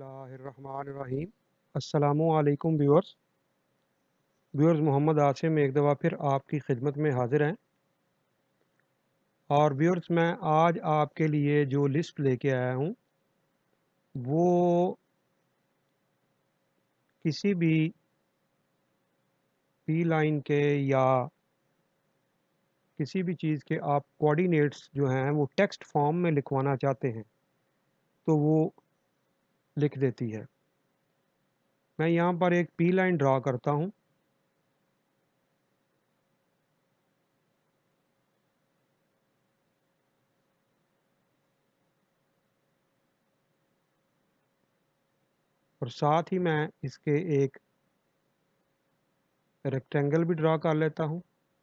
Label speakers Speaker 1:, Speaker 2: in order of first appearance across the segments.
Speaker 1: बसमिलकुम viewers viewers Mohammad Asim एक दफ़ा फिर आपकी खिदमत में हाजिर हैं और व्यूअर्स मैं आज आपके लिए जो लिस्ट लेके आया हूँ वो किसी भी पी लाइन के या किसी भी चीज़ के आप कोऑर्डिनेट्स जो हैं वो टेक्स्ट फॉर्म में लिखवाना चाहते हैं तो वो लिख देती है मैं यहाँ पर एक पी लाइन ड्रा करता हूँ और साथ ही मैं इसके एक रेक्टेंगल भी ड्रा कर लेता हूँ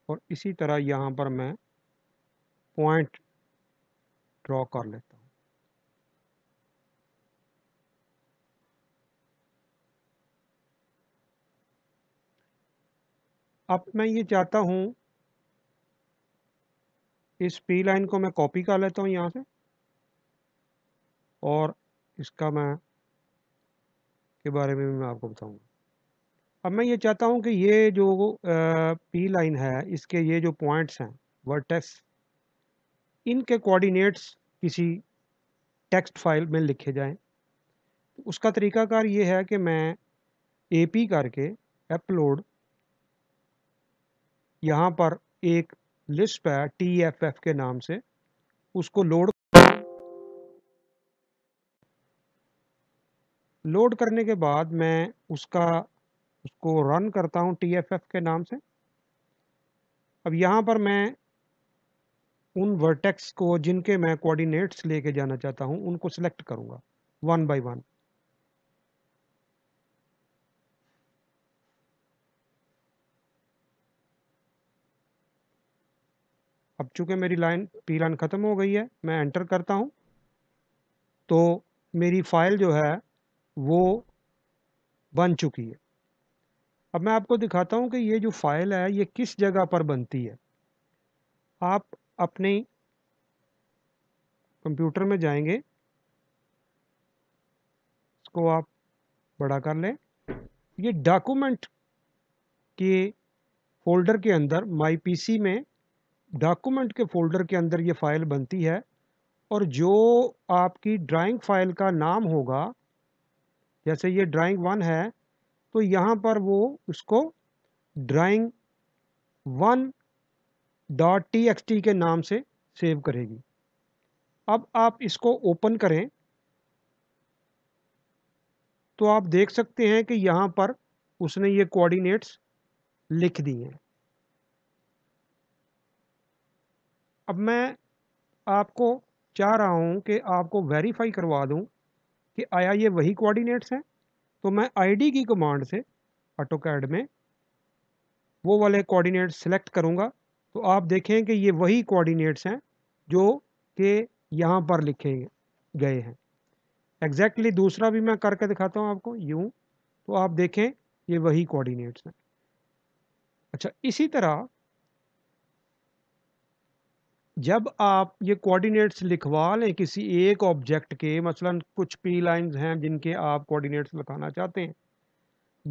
Speaker 1: और इसी तरह यहाँ पर मैं पॉइंट ड्रा कर लेता हूँ अब मैं ये चाहता हूँ इस पी लाइन को मैं कॉपी कर लेता हूँ यहाँ से और इसका मैं के बारे में भी मैं आपको बताऊँगा अब मैं ये चाहता हूँ कि ये जो पी लाइन है इसके ये जो पॉइंट्स हैं वर्टेक्स इनके कोऑर्डिनेट्स किसी टेक्स्ट फाइल में लिखे जाएं उसका तरीकाकार ये है कि मैं ए पी करके अपलोड यहाँ पर एक लिस्ट है टी एफ एफ के नाम से उसको लोड लोड करने के बाद मैं उसका उसको रन करता हूँ टी एफ एफ के नाम से अब यहाँ पर मैं उन वर्टेक्स को जिनके मैं कोऑर्डिनेट्स लेके जाना चाहता हूँ उनको सिलेक्ट करूँगा वन बाय वन अब चूँकि मेरी लाइन पी लाइन ख़त्म हो गई है मैं एंटर करता हूँ तो मेरी फ़ाइल जो है वो बन चुकी है अब मैं आपको दिखाता हूँ कि ये जो फ़ाइल है ये किस जगह पर बनती है आप अपने कंप्यूटर में जाएंगे इसको आप बड़ा कर लें ये डॉक्यूमेंट के फोल्डर के अंदर माई पीसी में डॉक्यूमेंट के फोल्डर के अंदर ये फ़ाइल बनती है और जो आपकी ड्राइंग फ़ाइल का नाम होगा जैसे ये ड्राइंग वन है तो यहाँ पर वो उसको drawing one dot T X T के नाम से सेव करेगी अब आप इसको ओपन करें तो आप देख सकते हैं कि यहाँ पर उसने ये कोऑर्डिनेट्स लिख दी हैं अब मैं आपको चाह रहा हूँ कि आपको वेरीफाई करवा दूँ कि आया ये वही कोऑर्डिनेट्स हैं तो मैं आईडी की कमांड से ऑटो कैड में वो वाले कोऑर्डिनेट्स सेलेक्ट करूँगा तो आप देखें कि ये वही कोऑर्डिनेट्स हैं जो कि यहाँ पर लिखे गए हैं एग्जैक्टली exactly दूसरा भी मैं करके दिखाता हूँ आपको यूँ तो आप देखें ये वही कोऑर्डिनेट्स हैं अच्छा इसी तरह जब आप ये कोऑर्डिनेट्स लिखवा लें किसी एक ऑब्जेक्ट के मसलन कुछ पी लाइंस हैं जिनके आप कोऑर्डिनेट्स लिखाना चाहते हैं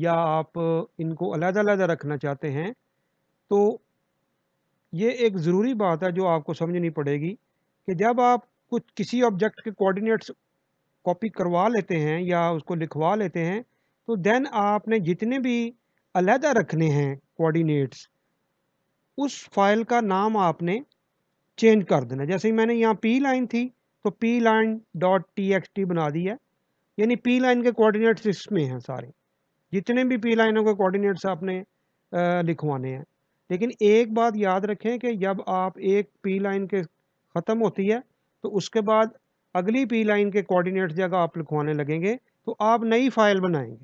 Speaker 1: या आप इनको अलग-अलग रखना चाहते हैं तो ये एक ज़रूरी बात है जो आपको समझनी पड़ेगी कि जब आप कुछ किसी ऑब्जेक्ट के कोऑर्डिनेट्स कॉपी करवा लेते हैं या उसको लिखवा लेते हैं तो देन आपने जितने भी अलहदा रखने हैं कोऑर्डिनेट्स उस फाइल का नाम आपने चेंज कर देना जैसे ही मैंने यहाँ पी लाइन थी तो P line dot T X T बना दी है यानी पी लाइन के कोऑर्डिनेट्स इसमें हैं सारे जितने भी पी लाइनों के कोऑर्डिनेट्स आपने लिखवाने हैं लेकिन एक बात याद रखें कि जब आप एक पी लाइन के ख़त्म होती है तो उसके बाद अगली पी लाइन के कोऑर्डिनेट्स जगह आप लिखवाने लगेंगे तो आप नई फाइल बनाएंगे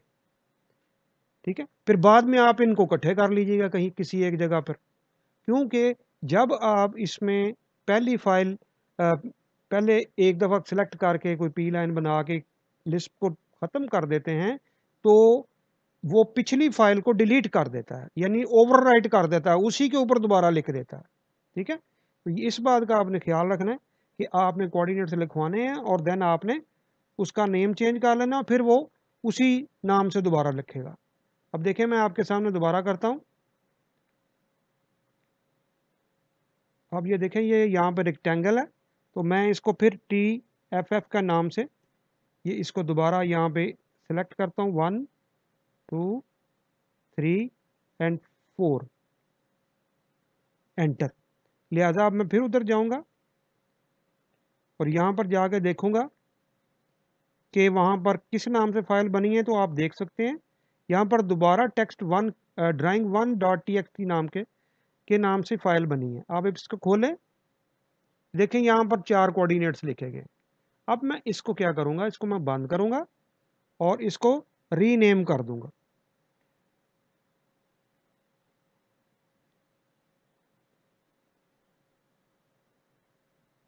Speaker 1: ठीक है फिर बाद में आप इनको इकट्ठे कर लीजिएगा कहीं किसी एक जगह पर क्योंकि जब आप इसमें पहली फाइल पहले एक दफ़ा सिलेक्ट करके कोई पी लाइन बना के लिस्ट को ख़त्म कर देते हैं तो वो पिछली फाइल को डिलीट कर देता है यानी ओवरराइट कर देता है उसी के ऊपर दोबारा लिख देता है ठीक है तो इस बात का आपने ख्याल रखना है कि आपने कोऑर्डिनेट्स लिखवाने हैं और देन आपने उसका नेम चेंज कर लेना फिर वो उसी नाम से दोबारा लिखेगा अब देखिए मैं आपके सामने दोबारा करता हूँ अब ये देखें ये यहाँ पर रेक्टेंगल है तो मैं इसको फिर टी एफ एफ का नाम से ये इसको दोबारा यहाँ पे सेलेक्ट करता हूँ one two three and four enter लिहाजा अब मैं फिर उधर जाऊँगा और यहाँ पर जाके देखूँगा कि वहाँ पर किस नाम से फाइल बनी है तो आप देख सकते हैं यहाँ पर दोबारा text one drawing one dot T X नाम के के नाम से फाइल बनी है आप इसको खोलें देखें यहाँ पर चार कोऑर्डिनेट्स लिखे गए अब मैं इसको क्या करूँगा इसको मैं बंद करूँगा और इसको रीनेम कर दूँगा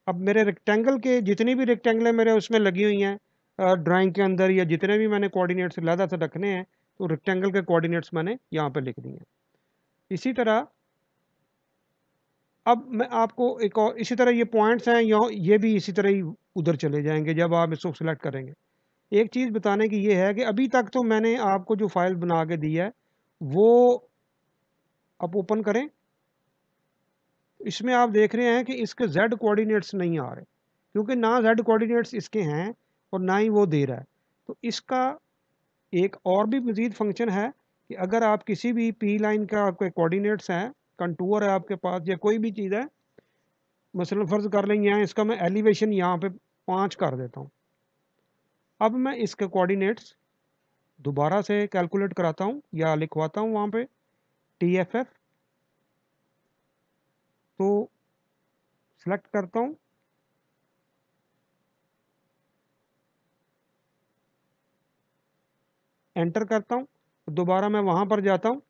Speaker 1: अब मेरे रेक्टेंगल के जितनी भी रेक्टेंगल मेरे उसमें लगी हुई हैं ड्राइंग के अंदर या जितने भी मैंने कोऑर्डिनेट्स लादा से रखने हैं तो रेक्टेंगल के कोऑर्डिनेट्स मैंने यहाँ पर लिख दिए हैं इसी तरह अब मैं आपको एक और इसी तरह ये पॉइंट्स हैं या ये भी इसी तरह ही उधर चले जाएंगे जब आप इसको सिलेक्ट करेंगे एक चीज़ बताने की ये है कि अभी तक तो मैंने आपको जो फाइल बना के दी है वो आप ओपन करें इसमें आप देख रहे हैं कि इसके जेड कोऑर्डिनेट्स नहीं आ रहे क्योंकि ना जेड कोऑर्डिनेट्स इसके हैं और ना ही वो दे रहा है तो इसका एक और भी मज़ीद फंक्शन है कि अगर आप किसी भी पी लाइन का आपके कोऑर्डिनेट्स हैं कंटूर है आपके पास या कोई भी चीज़ है मसलन फ़र्ज़ कर लें यहाँ इसका मैं एलिवेशन यहाँ पे पाँच कर देता हूँ अब मैं इसके कोऑर्डिनेट्स दोबारा से कैलकुलेट कराता हूँ या लिखवाता हूँ वहाँ पे टी एफ एफ तो सेलेक्ट करता हूँ एंटर करता हूँ दोबारा मैं वहाँ पर जाता हूँ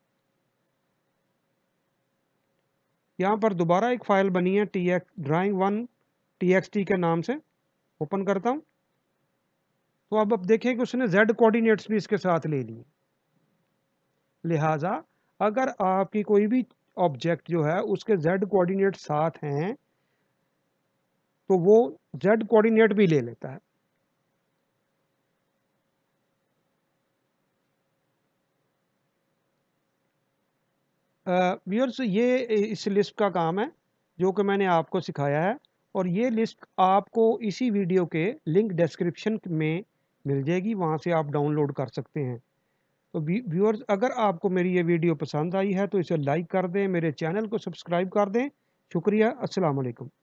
Speaker 1: यहाँ पर दोबारा एक फ़ाइल बनी है T X drawing one T X T के नाम से ओपन करता हूँ तो अब आप देखें कि उसने जेड कोऑर्डिनेट्स भी इसके साथ ले लिए लिहाजा अगर आपकी कोई भी ऑब्जेक्ट जो है उसके जेड कोऑर्डिनेट साथ हैं तो वो जेड कोऑर्डिनेट भी ले लेता है व्यूअर्स ये इस लिस्ट का काम है जो कि मैंने आपको सिखाया है और ये लिस्ट आपको इसी वीडियो के लिंक डिस्क्रिप्शन में मिल जाएगी वहाँ से आप डाउनलोड कर सकते हैं तो व्यूअर्स अगर आपको मेरी ये वीडियो पसंद आई है तो इसे लाइक कर दें मेरे चैनल को सब्सक्राइब कर दें शुक्रिया असलकम